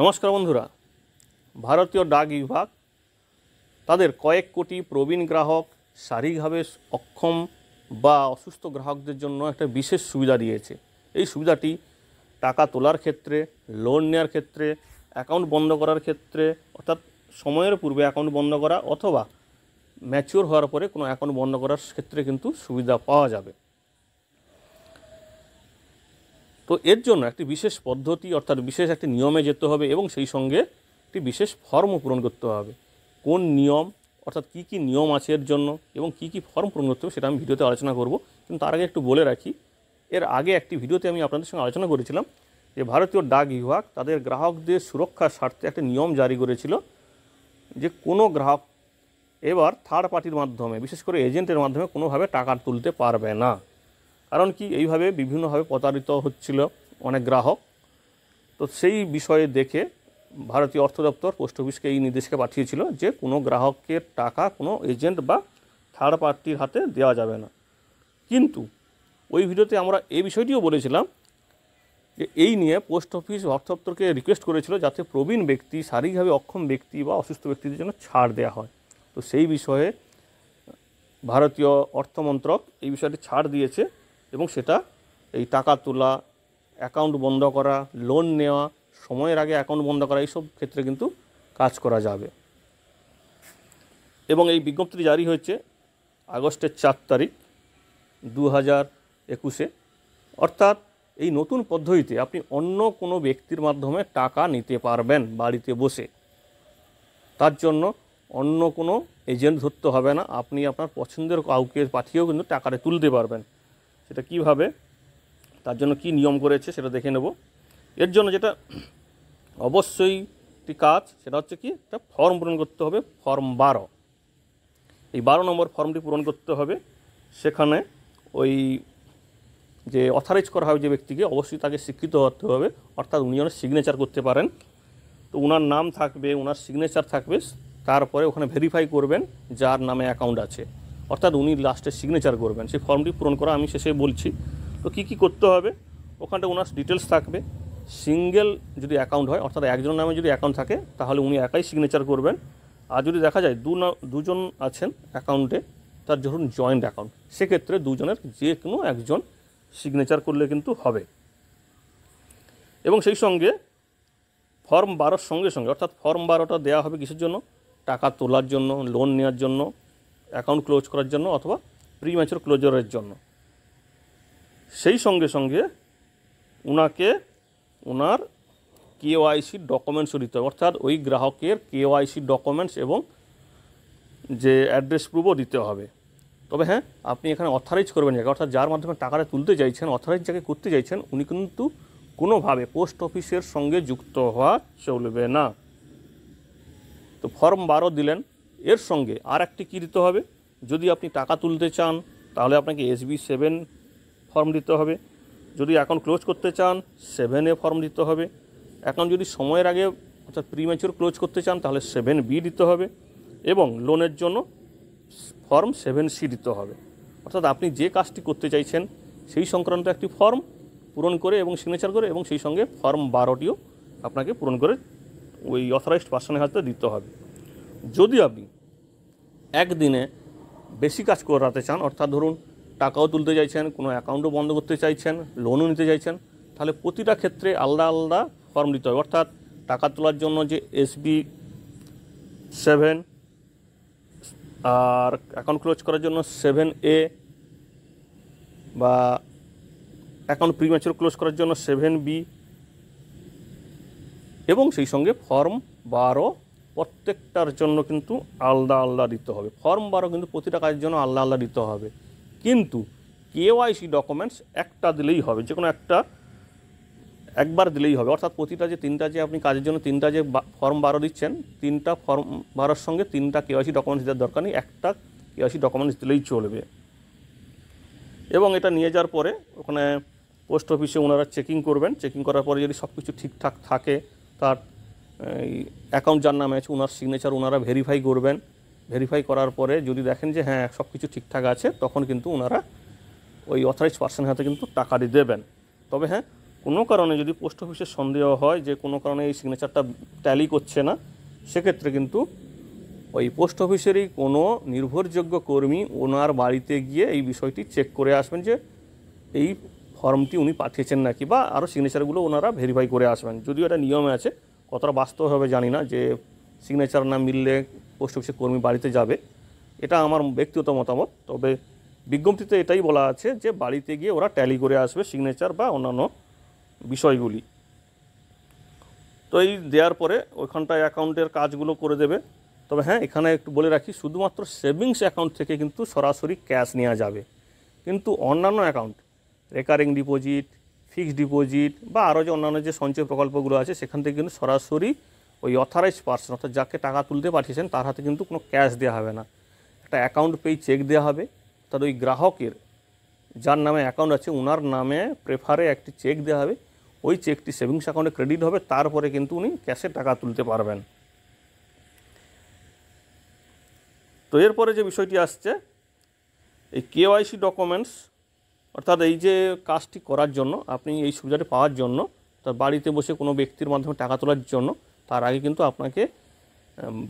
নমস্কার বন্ধুরা ভারতীয় ডাক বিভাগ তাদের কয়েক কোটি প্রবীণ গ্রাহক শারীরিকভাবে অক্ষম বা অসুস্থ গ্রাহকদের জন্য একটা বিশেষ সুবিধা দিয়েছে এই সুবিধাটি টাকা তোলার ক্ষেত্রে লোন নেওয়ার ক্ষেত্রে অ্যাকাউন্ট বন্ধ করার ক্ষেত্রে অর্থাৎ সময়ের পূর্বে অ্যাকাউন্ট বন্ধ করা অথবা ম্যাচিওর হওয়ার পরে কোনো অ্যাকাউন্ট বন্ধ করার ক্ষেত্রে কিন্তু সুবিধা পাওয়া যাবে তো এর জন্য একটি বিশেষ পদ্ধতি অর্থাৎ বিশেষ একটি নিয়মে যেতে হবে এবং সেই সঙ্গে একটি বিশেষ ফর্মও পূরণ করতে হবে কোন নিয়ম অর্থাৎ কি কি নিয়ম আছে এর জন্য এবং কি কি ফর্ম পূরণ করতে হবে সেটা আমি ভিডিওতে আলোচনা করব কিন্তু তার আগে একটু বলে রাখি এর আগে একটি ভিডিওতে আমি আপনাদের সঙ্গে আলোচনা করেছিলাম যে ভারতীয় ডাক বিভাগ তাদের গ্রাহকদের সুরক্ষার স্বার্থে একটা নিয়ম জারি করেছিল যে কোনো গ্রাহক এবার থার্ড পার্টির মাধ্যমে বিশেষ করে এজেন্টের মাধ্যমে কোনোভাবে টাকা তুলতে পারবে না কারণ কি এইভাবে বিভিন্নভাবে প্রতারিত হচ্ছিল অনেক গ্রাহক তো সেই বিষয়ে দেখে ভারতীয় অর্থ দপ্তর পোস্ট অফিসকে এই নির্দেশকে পাঠিয়েছিল যে কোনো গ্রাহককে টাকা কোনো এজেন্ট বা থার্ড পার্টির হাতে দেওয়া যাবে না কিন্তু ওই ভিডিওতে আমরা এই বিষয়টিও বলেছিলাম যে এই নিয়ে পোস্ট অফিস অর্থ দপ্তরকে রিকোয়েস্ট করেছিল যাতে প্রবীণ ব্যক্তি শারীরিকভাবে অক্ষম ব্যক্তি বা অসুস্থ ব্যক্তিদের জন্য ছাড় দেওয়া হয় তো সেই বিষয়ে ভারতীয় অর্থমন্ত্রক এই বিষয়টি ছাড় দিয়েছে এবং সেটা এই টাকা তোলা অ্যাকাউন্ট বন্ধ করা লোন নেওয়া সময়ের আগে অ্যাকাউন্ট বন্ধ করা এইসব ক্ষেত্রে কিন্তু কাজ করা যাবে এবং এই বিজ্ঞপ্তিটি জারি হয়েছে আগস্টের চার তারিখ দু হাজার একুশে অর্থাৎ এই নতুন পদ্ধতিতে আপনি অন্য কোনো ব্যক্তির মাধ্যমে টাকা নিতে পারবেন বাড়িতে বসে তার জন্য অন্য কোনো এজেন্ট ধরতে হবে না আপনি আপনার পছন্দের কাউকে পাঠিয়েও কিন্তু টাকাটা তুলতে পারবেন সেটা কিভাবে তার জন্য কি নিয়ম করেছে সেটা দেখে নেব এর জন্য যেটা অবশ্যই একটি কাজ সেটা হচ্ছে কি একটা ফর্ম পূরণ করতে হবে ফর্ম বারো এই বারো নম্বর ফর্মটি পূরণ করতে হবে সেখানে ওই যে অথারাইজ করা হবে যে ব্যক্তিকে অবশ্যই তাকে শিক্ষিত হতে হবে অর্থাৎ উনি যেন সিগনেচার করতে পারেন তো ওনার নাম থাকবে ওনার সিগনেচার থাকবে তারপরে ওখানে ভেরিফাই করবেন যার নামে অ্যাকাউন্ট আছে অর্থাৎ উনি লাস্টে সিগনেচার করবেন সেই ফর্মটি পূরণ করা আমি শেষে বলছি তো কী কী করতে হবে ওখানটা ওনার ডিটেলস থাকবে সিঙ্গেল যদি অ্যাকাউন্ট হয় অর্থাৎ একজনের নামে যদি অ্যাকাউন্ট থাকে তাহলে উনি একাই সিগনেচার করবেন আর যদি দেখা যায় দু দুজন আছেন অ্যাকাউন্টে তার ধরুন জয়েন্ট অ্যাকাউন্ট সেক্ষেত্রে দুজনের যে কোনো একজন সিগনেচার করলে কিন্তু হবে এবং সেই সঙ্গে ফর্ম বারোর সঙ্গে সঙ্গে অর্থাৎ ফর্ম বারোটা দেওয়া হবে কিসের জন্য টাকা তোলার জন্য লোন নেওয়ার জন্য অ্যাকাউন্ট ক্লোজ করার জন্য অথবা প্রি ম্যাচুর ক্লোজারের জন্য সেই সঙ্গে সঙ্গে ওনাকে ওনার কেওয়াইসি ডকুমেন্টসও দিতে হবে অর্থাৎ ওই গ্রাহকের কেওয়াইসি ডকুমেন্টস এবং যে অ্যাড্রেস প্রুফও দিতে হবে তবে হ্যাঁ আপনি এখানে অথরাইজ করবেন যাকে অর্থাৎ যার মাধ্যমে টাকাটা তুলতে চাইছেন অথরাইজ যাকে করতে চাইছেন উনি কিন্তু কোনোভাবে পোস্ট অফিসের সঙ্গে যুক্ত হওয়া চলবে না তো ফর্ম বারো দিলেন এর সঙ্গে আর একটি কী দিতে হবে যদি আপনি টাকা তুলতে চান তাহলে আপনাকে এসবি সেভেন ফর্ম দিতে হবে যদি অ্যাকাউন্ট ক্লোজ করতে চান সেভেন এ ফর্ম দিতে হবে অ্যাকাউন্ট যদি সময়ের আগে অর্থাৎ প্রিম্যাচুর ক্লোজ করতে চান তাহলে সেভেন বি দিতে হবে এবং লোনের জন্য ফর্ম সেভেন সি দিতে হবে অর্থাৎ আপনি যে কাজটি করতে চাইছেন সেই সংক্রান্ত একটি ফর্ম পূরণ করে এবং সিগনেচার করে এবং সেই সঙ্গে ফর্ম বারোটিও আপনাকে পূরণ করে ওই অথরাইজড পার্সনের হাতে দিতে হবে যদি আপনি একদিনে বেশি কাজ করাতে চান অর্থাৎ ধরুন টাকাও তুলতে চাইছেন কোনো অ্যাকাউন্টও বন্ধ করতে চাইছেন লোনও নিতে চাইছেন তাহলে প্রতিটা ক্ষেত্রে আলাদা আলাদা ফর্ম দিতে হবে অর্থাৎ টাকা তোলার জন্য যে এসবি সেভেন আর অ্যাকাউন্ট ক্লোজ করার জন্য সেভেন এ বা অ্যাকাউন্ট প্রিম্যাচুর ক্লোজ করার জন্য সেভেন বি এবং সেই সঙ্গে ফর্ম বারো প্রত্যেকটার জন্য কিন্তু আলাদা আলাদা দিতে হবে ফর্ম বারো কিন্তু প্রতিটা কাজের জন্য আলাদা আলাদা দিতে হবে কিন্তু কেওয়াইসি ডকুমেন্টস একটা দিলেই হবে যে কোনো একটা একবার দিলেই হবে অর্থাৎ প্রতিটা যে তিনটা যে আপনি কাজের জন্য তিনটা যে ফর্ম বারো দিচ্ছেন তিনটা ফর্ম বারোর সঙ্গে তিনটা কেওয়াইসি ডকুমেন্টস দেওয়ার দরকার নেই একটা কেওয়াইসি ডকুমেন্টস দিলেই চলবে এবং এটা নিয়ে যাওয়ার পরে ওখানে পোস্ট অফিসে ওনারা চেকিং করবেন চেকিং করার পরে যদি সব কিছু ঠিকঠাক থাকে তার এই অ্যাকাউন্ট যার নামে আছে ওনার সিগনেচার ওনারা ভেরিফাই করবেন ভেরিফাই করার পরে যদি দেখেন যে হ্যাঁ সব কিছু ঠিকঠাক আছে তখন কিন্তু ওনারা ওই অথরাইজ পার্সনের হাতে কিন্তু টাকা দিয়ে দেবেন তবে হ্যাঁ কোনো কারণে যদি পোস্ট অফিসের সন্দেহ হয় যে কোনো কারণে এই সিগনেচারটা ট্যালি করছে না সেক্ষেত্রে কিন্তু ওই পোস্ট অফিসেরই কোনো নির্ভরযোগ্য কর্মী ওনার বাড়িতে গিয়ে এই বিষয়টি চেক করে আসবেন যে এই ফর্মটি উনি পাঠিয়েছেন নাকি বা আরও সিগনেচারগুলো ওনারা ভেরিফাই করে আসবেন যদিও এটা নিয়মে আছে কতটা বাস্তব হবে জানি না যে সিগনেচার না মিললে পোস্ট অফিসের কর্মী বাড়িতে যাবে এটা আমার ব্যক্তিগত মতামত তবে বিজ্ঞপ্তিতে এটাই বলা আছে যে বাড়িতে গিয়ে ওরা ট্যালি করে আসবে সিগনেচার বা অন্যান্য বিষয়গুলি তো এই দেওয়ার পরে ওইখানটায় অ্যাকাউন্টের কাজগুলো করে দেবে তবে হ্যাঁ এখানে একটু বলে রাখি শুধুমাত্র সেভিংস অ্যাকাউন্ট থেকে কিন্তু সরাসরি ক্যাশ নেওয়া যাবে কিন্তু অন্যান্য account recurring deposit fixed deposit বা আরও যে অন্যান্য যে সঞ্চয় প্রকল্পগুলো আছে সেখান থেকে কিন্তু সরাসরি ওই অথরাইজ পার্সন অর্থাৎ যাকে টাকা তুলতে পাঠিয়েছেন তার হাতে কিন্তু কোনো ক্যাশ দেওয়া হবে না একটা অ্যাকাউন্ট পেয়ে চেক দেওয়া হবে তার ওই গ্রাহকের যার নামে অ্যাকাউন্ট আছে ওনার নামে প্রেফারে একটি চেক দেওয়া হবে ওই চেকটি সেভিংস অ্যাকাউন্টে ক্রেডিট হবে তারপরে কিন্তু উনি ক্যাশে টাকা তুলতে পারবেন তো এরপরে যে বিষয়টি আসছে এই কেওয়াইসি ডকুমেন্টস অর্থাৎ এই যে কাজটি করার জন্য আপনি এই সুবিধাটি পাওয়ার জন্য তার বাড়িতে বসে কোনো ব্যক্তির মাধ্যমে টাকা তোলার জন্য তার আগে কিন্তু আপনাকে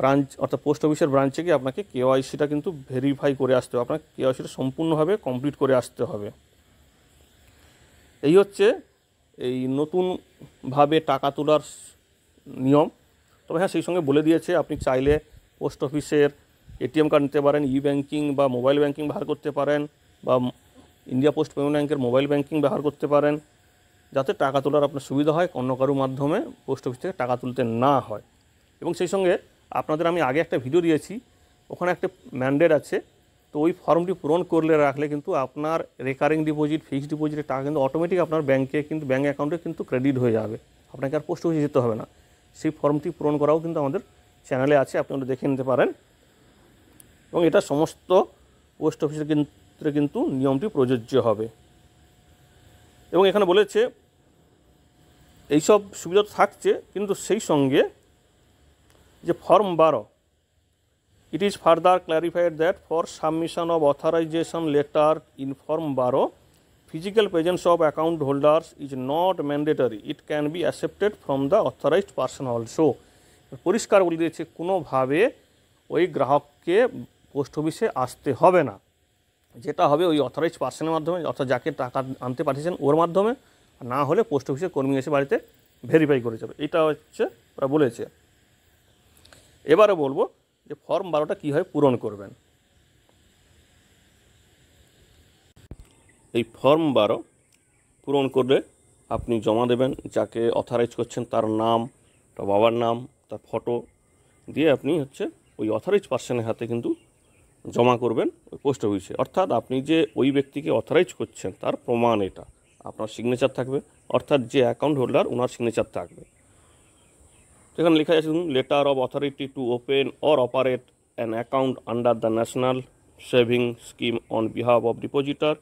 ব্রাঞ্চ অর্থাৎ পোস্ট অফিসের ব্রাঞ্চে গিয়ে আপনাকে কেওয়াইসিটা কিন্তু ভেরিফাই করে আসতে হবে আপনাকে কেওয়াইসিটা সম্পূর্ণভাবে কমপ্লিট করে আসতে হবে এই হচ্ছে এই নতুনভাবে টাকা তোলার নিয়ম তবে হ্যাঁ সেই সঙ্গে বলে দিয়েছে আপনি চাইলে পোস্ট অফিসের এটিএম কার্ড নিতে পারেন ই ব্যাঙ্কিং বা মোবাইল ব্যাঙ্কিং ব্যবহার করতে পারেন বা ইন্ডিয়া পোস্ট পেমেন্ট ব্যাঙ্কের মোবাইল ব্যাঙ্কিং ব্যবহার করতে পারেন যাতে টাকা তোলার আপনার সুবিধা হয় অন্য কারোর মাধ্যমে পোস্ট অফিস থেকে টাকা তুলতে না হয় এবং সেই সঙ্গে আপনাদের আমি আগে একটা ভিডিও দিয়েছি ওখানে একটা ম্যান্ডেট আছে তো ওই ফর্মটি পূরণ করলে রাখলে কিন্তু আপনার রেকারিং ডিপোজিট ফিক্সড ডিপোজিটের টাকা কিন্তু অটোমেটিক আপনার ব্যাঙ্কে কিন্তু ব্যাঙ্ক অ্যাকাউন্টে কিন্তু ক্রেডিট হয়ে যাবে আপনাকে আর পোস্ট অফিসে যেতে হবে না সেই ফর্মটি পূরণ করাও কিন্তু আমাদের চ্যানেলে আছে আপনি ওটা দেখে নিতে পারেন এবং এটা সমস্ত পোস্ট অফিসে কিন্তু ক্ষেত্রে কিন্তু নিয়মটি প্রযোজ্য হবে এবং এখানে বলেছে এইসব সুবিধা থাকছে কিন্তু সেই সঙ্গে যে ফর্ম বারো it is further clarified that for submission of authorization letter in form বারো physical presence of account holders is not mandatory it can be accepted from the authorized person also পরিষ্কার বলে দিয়েছে কোনোভাবে ওই গ্রাহককে পোস্ট অফিসে আসতে হবে না যেটা হবে ওই অথরাইজ পার্সনের মাধ্যমে অর্থাৎ যাকে টাকা আনতে পাঠিয়েছেন ওর মাধ্যমে না হলে পোস্ট অফিসের কর্মী এসে বাড়িতে ভেরিফাই করে যাবে এটা হচ্ছে ওরা বলেছে এবারে বলবো যে ফর্ম বারোটা কীভাবে পূরণ করবেন এই ফর্ম বারো পূরণ করলে আপনি জমা দেবেন যাকে অথরাইজ করছেন তার নাম তার বাবার নাম তার ফটো দিয়ে আপনি হচ্ছে ওই অথরাইজ পার্সনের হাতে কিন্তু জমা করবেন পোস্ট অফিসে অর্থাৎ আপনি যে ওই ব্যক্তিকে অথরাইজ করছেন তার প্রমাণ এটা আপনার সিগনেচার থাকবে অর্থাৎ যে অ্যাকাউন্ট হোল্ডার ওনার সিগনেচার থাকবে সেখানে লেখা যাচ্ছে letter of authority to open or operate an account under the national saving scheme on behalf of depositor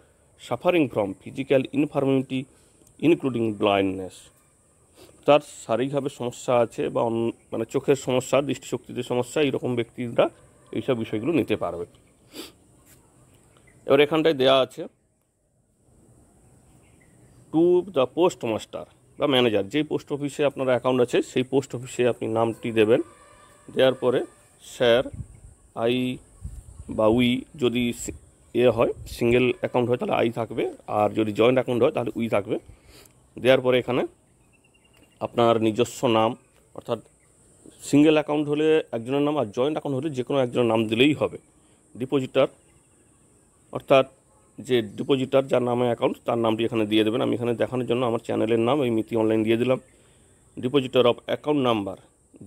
suffering from physical infirmity including blindness তার শারীরিকভাবে সমস্যা আছে বা মানে চোখের সমস্যা দৃষ্টিশক্তিতে সমস্যা এইরকম ব্যক্তিরা এইসব বিষয়গুলো নিতে পারবে এবার এখানটায় দেয়া আছে টু দ্য পোস্ট মাস্টার বা ম্যানেজার যেই পোস্ট অফিসে আপনার অ্যাকাউন্ট আছে সেই পোস্ট অফিসে আপনি নামটি দেবেন দেওয়ার পরে স্যার আই বা উই যদি এ হয় সিঙ্গেল অ্যাকাউন্ট হয় তাহলে আই থাকবে আর যদি জয়েন্ট অ্যাকাউন্ট হয় তাহলে উই থাকবে দেওয়ার পরে এখানে আপনার নিজস্ব নাম অর্থাৎ সিঙ্গেল অ্যাকাউন্ট হলে একজনের নাম আর জয়েন্ট অ্যাকাউন্ট হলে যে কোনো একজনের নাম দিলেই হবে ডিপোজিটার অর্থাৎ যে ডিপোজিটার যার নামে অ্যাকাউন্ট তার নামটি এখানে দিয়ে দেবেন আমি এখানে দেখানোর জন্য আমার চ্যানেলের নাম এই মিতি অনলাইন দিয়ে দিলাম ডিপোজিটার অফ অ্যাকাউন্ট নাম্বার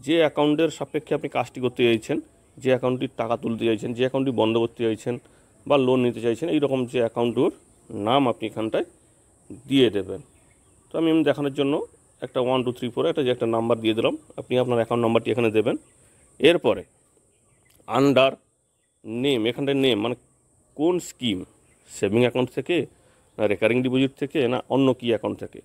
যে অ্যাকাউন্টের সাপেক্ষে আপনি কাজটি করতে চাইছেন যে অ্যাকাউন্টটি টাকা তুলতে চাইছেন যে অ্যাকাউন্টটি বন্ধ করতে চাইছেন বা লোন নিতে চাইছেন এইরকম যে অ্যাকাউন্টগুলোর নাম আপনি এখানটায় দিয়ে দেবেন তো আমি এমনি দেখানোর জন্য একটা ওয়ান টু থ্রি ফোর একটা যে একটা নাম্বার দিয়ে দিলাম আপনি আপনার অ্যাকাউন্ট নাম্বারটি এখানে দেবেন এরপরে আন্ডার নেম এখানটায় নেম মানে কোন স্কিম সেভিং অ্যাকাউন্ট থেকে না রেকারিং ডিপোজিট থেকে না অন্য কি অ্যাকাউন্ট থেকে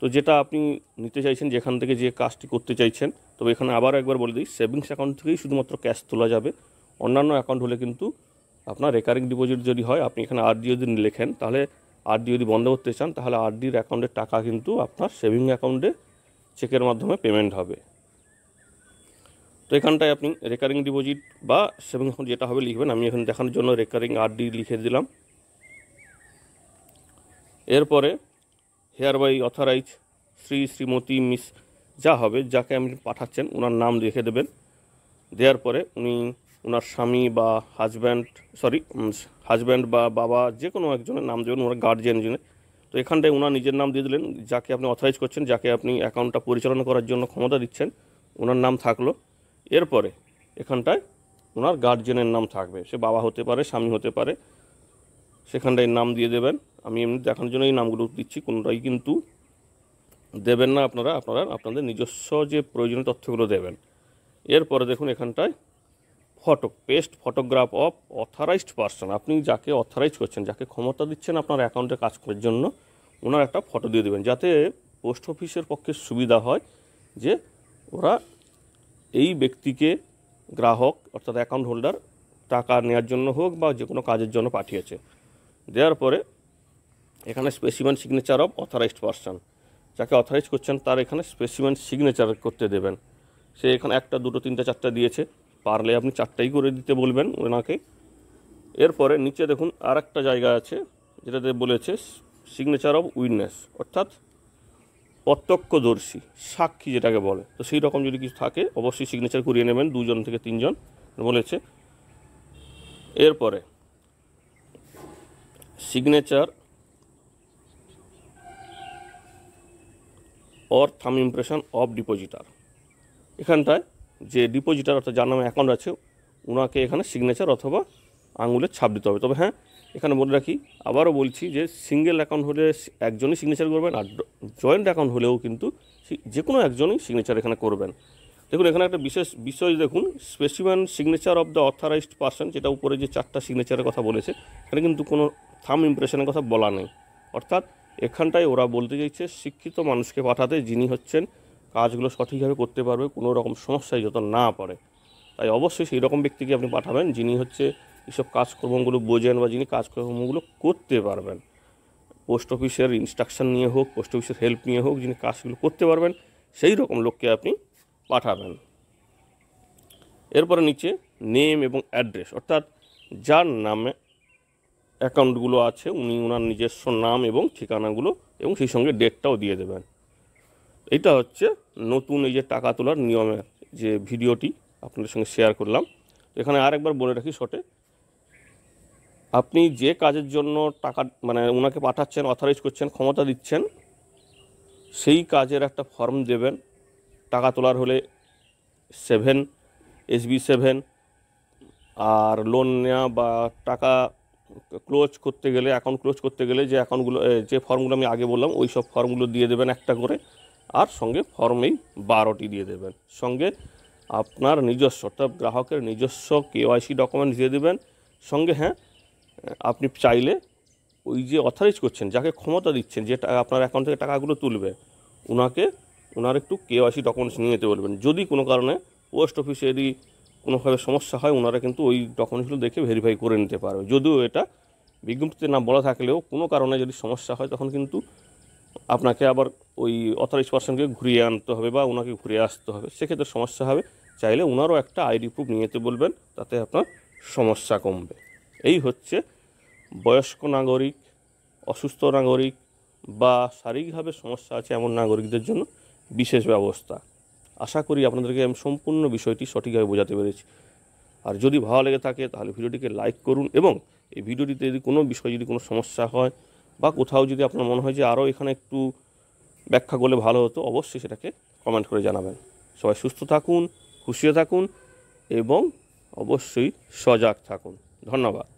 তো যেটা আপনি নিতে চাইছেন যেখান থেকে যে কাজটি করতে চাইছেন তবে এখানে আবার একবার বলে দিই সেভিংস অ্যাকাউন্ট থেকেই শুধুমাত্র ক্যাশ তোলা যাবে অন্যান্য অ্যাকাউন্ট হলে কিন্তু আপনার রেকারিং ডিপোজিট যদি হয় আপনি এখানে আরডি যদি লেখেন তাহলে আরডি যদি বন্ধ করতে চান তাহলে আরডির অ্যাকাউন্টের টাকা কিন্তু আপনার সেভিং অ্যাকাউন্টে চেকের মাধ্যমে পেমেন্ট হবে তো এখানটায় আপনি রেকারিং ডিপোজিট বা সেভিংস অ্যাকাউন্ট যেটা হবে লিখবেন আমি এখানে দেখানোর জন্য রেকারিং আরডি লিখে দিলাম এরপরে hereby authorize Shri Shrimati Miss যা হবে যাকে আপনি পাঠাচ্ছেন ওনার নাম লিখে দেবেন দেওয়ার পরে উনি ওনার স্বামী বা হাজব্যান্ড সরি হাজব্যান্ড বা বাবা যে কোনো একজনের নাম দেবেন ওনার গার্জিয়ান জনের তো এখানটায় ওনার নিজের নাম দিয়ে দিলেন যাকে আপনি অথরাইজ করছেন যাকে আপনি অ্যাকাউন্টটা পরিচালনা করার জন্য ক্ষমতা দিচ্ছেন ওনার নাম থাকলো এরপরে এখানটায় ওনার গার্জেনের নাম থাকবে সে বাবা হতে পারে স্বামী হতে পারে সেখানটায় নাম দিয়ে দেবেন আমি এমনি দেখানোর জন্য এই নামগুলো দিচ্ছি কোনোটাই কিন্তু দেবেন না আপনারা আপনারা আপনাদের নিজস্ব যে প্রয়োজনীয় তথ্যগুলো দেবেন এরপরে দেখুন এখানটায় photo paste photograph of authorized person আপনি যাকে অথরাইজ করছেন যাকে ক্ষমতা দিচ্ছেন আপনার অ্যাকাউন্টে কাজ করার জন্য ওনার একটা ফটো দিয়ে দেবেন যাতে পোস্ট অফিসের পক্ষে সুবিধা হয় যে ওরা এই ব্যক্তিকে গ্রাহক অর্থাৎ অ্যাকাউন্ট হোল্ডার টাকা নেওয়ার জন্য হোক বা যে কোনো কাজের জন্য পাঠিয়েছে দেওয়ার পরে এখানে specimen signature of authorized person যাকে অথরাইজ করছেন তার এখানে স্পেসিমেন্ট সিগনেচার করতে দেবেন সে এখানে একটা দুটো তিনটা চারটা দিয়েছে পারলে আপনি চারটাই করে দিতে বলবেন ওনাকে এরপরে নিচে দেখুন আর একটা জায়গা আছে যেটাতে বলেছে সিগনেচার অফ উইটনেস অর্থাৎ প্রত্যক্ষদর্শী সাক্ষী যেটাকে বলে তো সেই রকম যদি কিছু থাকে অবশ্যই সিগনেচার করিয়ে নেবেন দুজন থেকে তিনজন বলেছে এরপরে signature or thumb impression of depositor এখানটায় যে ডিপোজিটার অর্থাৎ যার নামে অ্যাকাউন্ট আছে ওনাকে এখানে সিগনেচার অথবা আঙুলের ছাপ দিতে হবে তবে হ্যাঁ এখানে মনে রাখি আবারও বলছি যে সিঙ্গেল অ্যাকাউন্ট হলে একজনই সিগনেচার করবেন আর জয়েন্ট অ্যাকাউন্ট হলেও কিন্তু যে কোনো একজনই সিগনেচার এখানে করবেন দেখুন এখানে একটা বিশেষ বিষয় দেখুন specimen signature of the authorized person যেটা উপরে যে চারটা সিগনেচারের কথা বলেছে এখানে কিন্তু কোনো থাম ইমপ্রেশনের কথা বলা নেই অর্থাৎ এখানটায় ওরা বলতে চাইছে শিক্ষিত মানুষকে পাঠাতে যিনি হচ্ছেন কাজগুলো সঠিকভাবে করতে পারবে কোনো রকম সমস্যায় যত না পারে তাই অবশ্যই সেই রকম ব্যক্তিকে আপনি পাঠাবেন যিনি হচ্ছে এইসব কাজকর্মগুলো বোঝেন বা যিনি কাজকর্মগুলো করতে পারবেন পোস্ট অফিসের ইনস্ট্রাকশান নিয়ে হোক পোস্ট অফিসের হেল্প নিয়ে হোক যিনি কাজগুলো করতে পারবেন সেই রকম লোককে আপনি পাঠাবেন এরপরে নিচে নেম এবং অ্যাড্রেস অর্থাৎ যার নামে অ্যাকাউন্টগুলো আছে উনি ওনার নিজস্ব নাম এবং ঠিকানাগুলো এবং সেই সঙ্গে ডেটটাও দিয়ে দেবেন এটা হচ্ছে নতুন এই যে টাকা তোলার নিয়মের যে ভিডিওটি আপনাদের সঙ্গে শেয়ার করলাম এখানে আরেকবার বলে রাখি শর্টে আপনি যে কাজের জন্য টাকা মানে ওনাকে পাঠাচ্ছেন অথরাইজ করছেন ক্ষমতা দিচ্ছেন সেই কাজের একটা ফর্ম দেবেন টাকা তোলার হলে সেভেন এসবি সেভেন আর লোন নেওয়া বা টাকা ক্লোজ করতে গেলে অ্যাকাউন্ট ক্লোজ করতে গেলে যে অ্যাকাউন্টগুলো যে ফর্মগুলো আমি আগে বললাম ওই সব ফর্মগুলো দিয়ে দেবেন একটা করে আর সঙ্গে ফর্মেই বারোটি দিয়ে দেবেন সঙ্গে আপনার নিজস্ব অর্থাৎ গ্রাহকের নিজস্ব কেওয়াইসি ডকুমেন্ট দিয়ে দেবেন সঙ্গে হ্যাঁ আপনি চাইলে ওই যে অথরাইজ করছেন যাকে ক্ষমতা দিচ্ছেন যে আপনার অ্যাকাউন্ট থেকে টাকাগুলো তুলবে ওনাকে ওনার একটু কেওয়াইসি ডকুমেন্টস নিয়ে যেতে বলবেন যদি কোনো কারণে পোস্ট অফিসে যদি কোনোভাবে সমস্যা হয় ওনারা কিন্তু ওই ডকুমেন্টসগুলো দেখে ভেরিফাই করে নিতে পারবে যদিও এটা বিজ্ঞপ্তিতে না বলা থাকলেও কোনো কারণে যদি সমস্যা হয় তখন কিন্তু আপনাকে আবার ওই অথরাইজ পার্সনকে ঘুরিয়ে আনতে হবে বা ওনাকে ঘুরিয়ে আসতে হবে সেক্ষেত্রে সমস্যা হবে চাইলে ওনারও একটা আইডি প্রুফ নিয়ে যেতে বলবেন তাতে আপনার সমস্যা কমবে এই হচ্ছে বয়স্ক নাগরিক অসুস্থ নাগরিক বা শারীরিকভাবে সমস্যা আছে এমন নাগরিকদের জন্য বিশেষ ব্যবস্থা আশা করি আপনাদেরকে আমি সম্পূর্ণ বিষয়টি সঠিকভাবে বোঝাতে পেরেছি আর যদি ভালো লেগে থাকে তাহলে ভিডিওটিকে লাইক করুন এবং এই ভিডিওটিতে যদি কোনো বিষয়ে যদি কোনো সমস্যা হয় বা কোথাও যদি আপনার মনে হয় যে আরও এখানে একটু ব্যাখ্যা করলে ভালো হতো অবশ্যই সেটাকে কমেন্ট করে জানাবেন সবাই সুস্থ থাকুন খুশিও থাকুন এবং অবশ্যই সজাগ থাকুন ধন্যবাদ